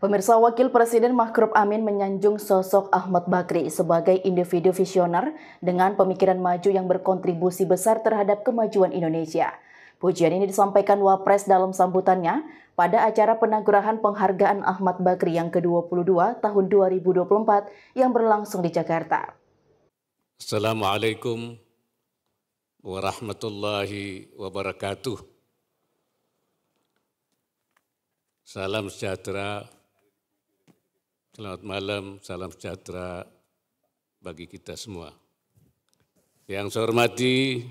Pemirsa Wakil Presiden Makhruf Amin menyanjung sosok Ahmad Bakri sebagai individu visioner dengan pemikiran maju yang berkontribusi besar terhadap kemajuan Indonesia. Pujian ini disampaikan Wapres dalam sambutannya pada acara penagurahan penghargaan Ahmad Bakri yang ke-22 tahun 2024 yang berlangsung di Jakarta. Assalamualaikum warahmatullahi wabarakatuh. Salam sejahtera Selamat malam, salam sejahtera bagi kita semua. Yang saya hormati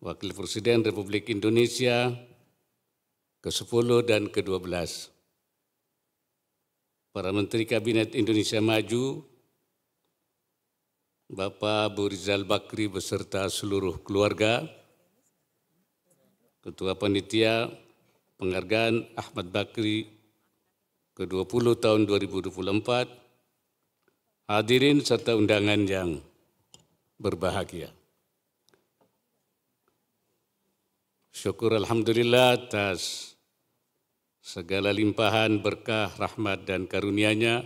Wakil Presiden Republik Indonesia ke-10 dan ke-12, para Menteri Kabinet Indonesia Maju, Bapak Bu Bakri beserta seluruh keluarga, Ketua Panitia Penghargaan Ahmad Bakri ke-20 tahun 2024, hadirin serta undangan yang berbahagia. Syukur Alhamdulillah atas segala limpahan berkah, rahmat, dan karuniaNya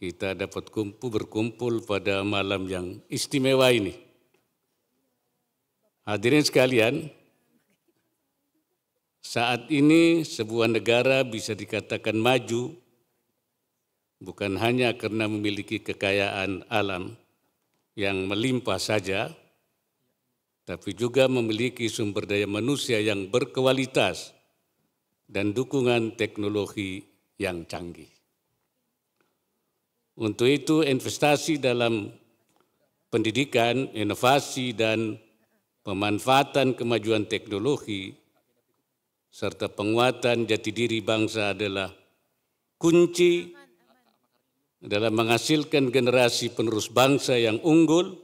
Kita dapat kumpul berkumpul pada malam yang istimewa ini. Hadirin sekalian, saat ini sebuah negara bisa dikatakan maju bukan hanya karena memiliki kekayaan alam yang melimpah saja, tapi juga memiliki sumber daya manusia yang berkualitas dan dukungan teknologi yang canggih. Untuk itu, investasi dalam pendidikan, inovasi, dan pemanfaatan kemajuan teknologi serta penguatan jati diri bangsa adalah kunci dalam menghasilkan generasi penerus bangsa yang unggul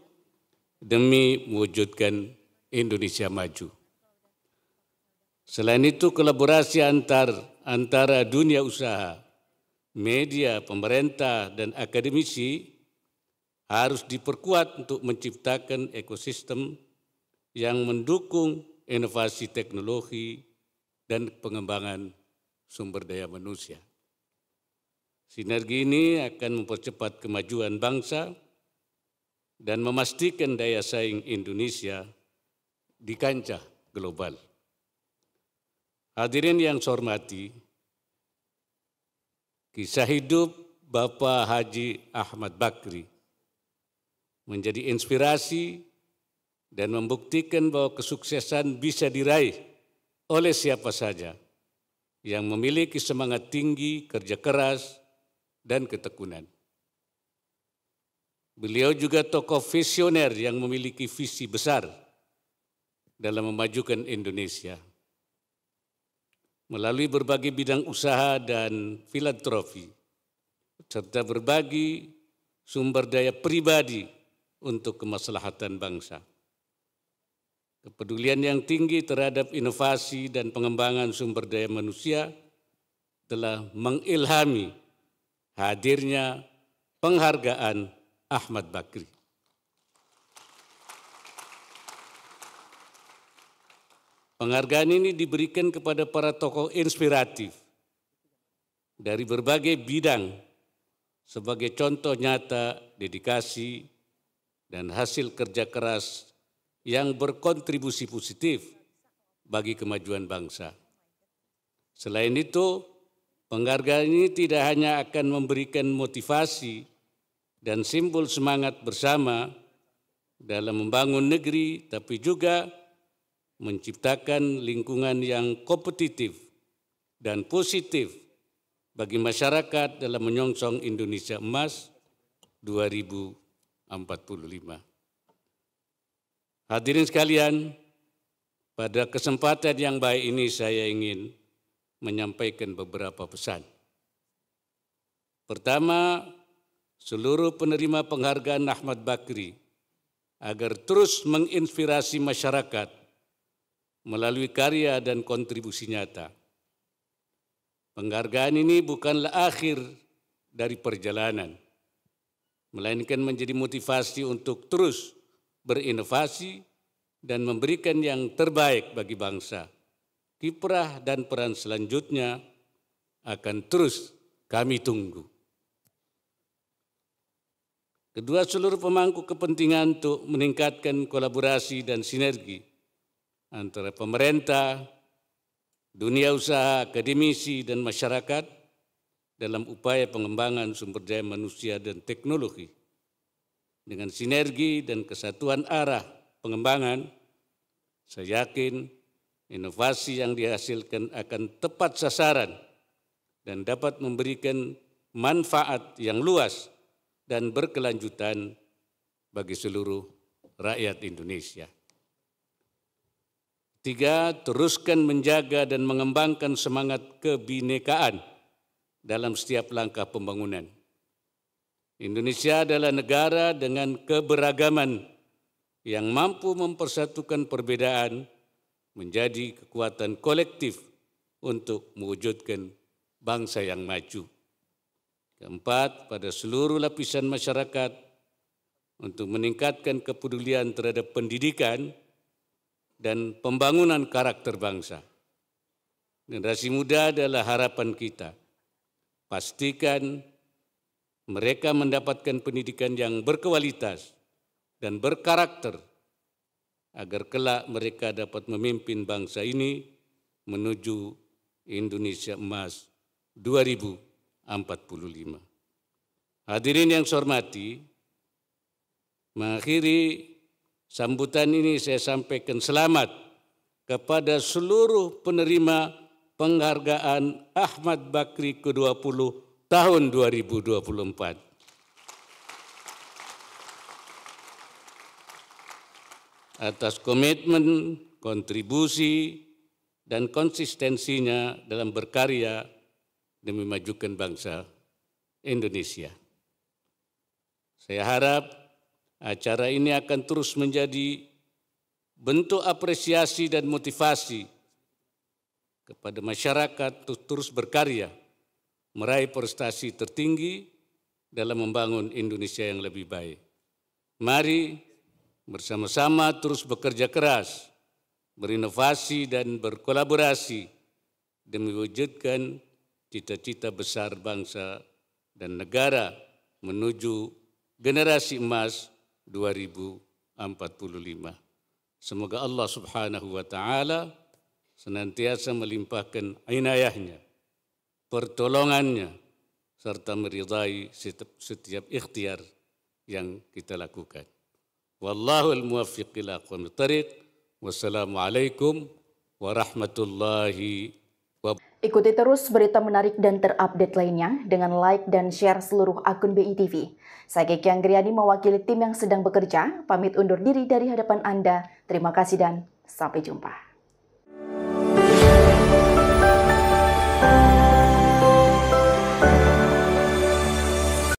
demi mewujudkan Indonesia maju. Selain itu, kolaborasi antar antara dunia usaha, media, pemerintah, dan akademisi harus diperkuat untuk menciptakan ekosistem yang mendukung inovasi teknologi dan pengembangan sumber daya manusia. Sinergi ini akan mempercepat kemajuan bangsa dan memastikan daya saing Indonesia di kancah global. Hadirin yang saya hormati, kisah hidup Bapak Haji Ahmad Bakri menjadi inspirasi dan membuktikan bahwa kesuksesan bisa diraih oleh siapa saja yang memiliki semangat tinggi, kerja keras, dan ketekunan. Beliau juga tokoh visioner yang memiliki visi besar dalam memajukan Indonesia melalui berbagai bidang usaha dan filantropi, serta berbagi sumber daya pribadi untuk kemaslahatan bangsa. Kepedulian yang tinggi terhadap inovasi dan pengembangan sumber daya manusia telah mengilhami hadirnya penghargaan Ahmad Bakri. Penghargaan ini diberikan kepada para tokoh inspiratif dari berbagai bidang sebagai contoh nyata dedikasi dan hasil kerja keras yang berkontribusi positif bagi kemajuan bangsa. Selain itu, penghargaan ini tidak hanya akan memberikan motivasi dan simbol semangat bersama dalam membangun negeri, tapi juga menciptakan lingkungan yang kompetitif dan positif bagi masyarakat dalam menyongsong Indonesia Emas 2045. Hadirin sekalian, pada kesempatan yang baik ini saya ingin menyampaikan beberapa pesan. Pertama, seluruh penerima penghargaan Ahmad Bakri agar terus menginspirasi masyarakat melalui karya dan kontribusi nyata. Penghargaan ini bukanlah akhir dari perjalanan, melainkan menjadi motivasi untuk terus berinovasi, dan memberikan yang terbaik bagi bangsa. Kiprah dan peran selanjutnya akan terus kami tunggu. Kedua seluruh pemangku kepentingan untuk meningkatkan kolaborasi dan sinergi antara pemerintah, dunia usaha, akademisi, dan masyarakat dalam upaya pengembangan sumber daya manusia dan teknologi dengan sinergi dan kesatuan arah pengembangan, saya yakin inovasi yang dihasilkan akan tepat sasaran dan dapat memberikan manfaat yang luas dan berkelanjutan bagi seluruh rakyat Indonesia. Tiga, teruskan menjaga dan mengembangkan semangat kebinekaan dalam setiap langkah pembangunan Indonesia adalah negara dengan keberagaman yang mampu mempersatukan perbedaan menjadi kekuatan kolektif untuk mewujudkan bangsa yang maju. Keempat, pada seluruh lapisan masyarakat untuk meningkatkan kepedulian terhadap pendidikan dan pembangunan karakter bangsa. Generasi muda adalah harapan kita. Pastikan mereka mendapatkan pendidikan yang berkualitas dan berkarakter agar kelak mereka dapat memimpin bangsa ini menuju Indonesia Emas 2045. Hadirin yang saya hormati, mengakhiri sambutan ini saya sampaikan selamat kepada seluruh penerima penghargaan Ahmad Bakri ke-20 tahun 2024. Atas komitmen, kontribusi, dan konsistensinya dalam berkarya demi majukan bangsa Indonesia. Saya harap acara ini akan terus menjadi bentuk apresiasi dan motivasi kepada masyarakat untuk terus berkarya meraih prestasi tertinggi dalam membangun Indonesia yang lebih baik. Mari bersama-sama terus bekerja keras, berinovasi dan berkolaborasi demi wujudkan cita-cita besar bangsa dan negara menuju generasi emas 2045. Semoga Allah Subhanahu wa taala senantiasa melimpahkan inayahnya pertolongannya, serta meridai setiap, setiap ikhtiar yang kita lakukan. Wallahu muwaffiq ila aqwamit tariq. Wassalamualaikum warahmatullahi wabarakatuh. Ikuti terus berita menarik dan terupdate lainnya dengan like dan share seluruh akun BI TV. Saya Kiki Anggriani mewakili tim yang sedang bekerja, pamit undur diri dari hadapan Anda. Terima kasih dan sampai jumpa.